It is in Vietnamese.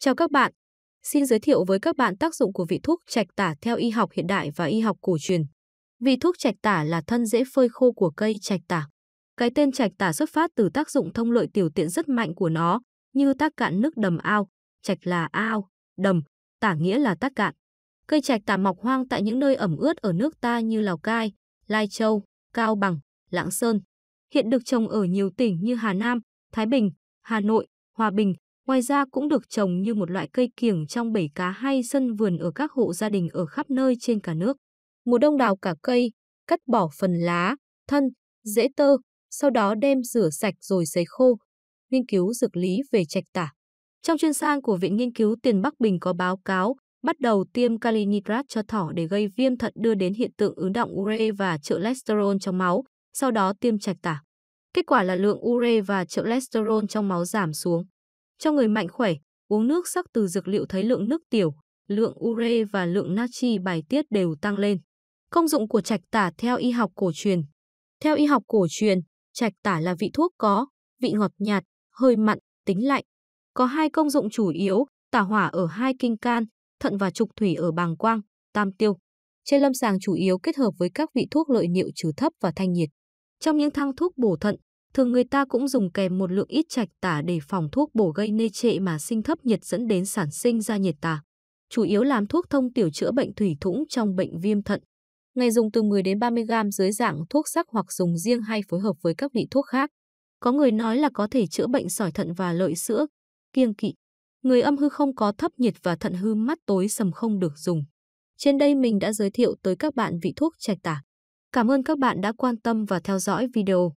Chào các bạn, xin giới thiệu với các bạn tác dụng của vị thuốc trạch tả theo y học hiện đại và y học cổ truyền. Vị thuốc trạch tả là thân dễ phơi khô của cây trạch tả. Cái tên trạch tả xuất phát từ tác dụng thông lợi tiểu tiện rất mạnh của nó, như tác cạn nước đầm ao, trạch là ao, đầm, tả nghĩa là tác cạn. Cây trạch tả mọc hoang tại những nơi ẩm ướt ở nước ta như Lào Cai, Lai Châu, Cao Bằng, Lạng Sơn. Hiện được trồng ở nhiều tỉnh như Hà Nam, Thái Bình, Hà Nội, Hòa Bình, Ngoài ra cũng được trồng như một loại cây kiểng trong bể cá hay sân vườn ở các hộ gia đình ở khắp nơi trên cả nước. Mùa đông đào cả cây, cắt bỏ phần lá, thân, rễ tơ, sau đó đem rửa sạch rồi sấy khô. Nghiên cứu dược lý về trạch tả. Trong chuyên sang của Viện Nghiên cứu Tiền Bắc Bình có báo cáo bắt đầu tiêm kali nitrat cho thỏ để gây viêm thận đưa đến hiện tượng ứ động ure và trợ cholesterol trong máu, sau đó tiêm trạch tả. Kết quả là lượng ure và trợ cholesterol trong máu giảm xuống. Cho người mạnh khỏe, uống nước sắc từ dược liệu thấy lượng nước tiểu, lượng ure và lượng natri bài tiết đều tăng lên. Công dụng của trạch tả theo y học cổ truyền. Theo y học cổ truyền, trạch tả là vị thuốc có vị ngọt nhạt, hơi mặn, tính lạnh. Có hai công dụng chủ yếu, tả hỏa ở hai kinh can, thận và trục thủy ở bàng quang, tam tiêu. Trên lâm sàng chủ yếu kết hợp với các vị thuốc lợi niệu trừ thấp và thanh nhiệt. Trong những thang thuốc bổ thận, thường người ta cũng dùng kèm một lượng ít trạch tả để phòng thuốc bổ gây nê trệ mà sinh thấp nhiệt dẫn đến sản sinh ra nhiệt tả. Chủ yếu làm thuốc thông tiểu chữa bệnh thủy thủng trong bệnh viêm thận. Ngày dùng từ 10 đến 30 gram dưới dạng thuốc sắc hoặc dùng riêng hay phối hợp với các vị thuốc khác. Có người nói là có thể chữa bệnh sỏi thận và lợi sữa, kiêng kỵ. Người âm hư không có thấp nhiệt và thận hư mắt tối sầm không được dùng. Trên đây mình đã giới thiệu tới các bạn vị thuốc trạch tả. Cảm ơn các bạn đã quan tâm và theo dõi video.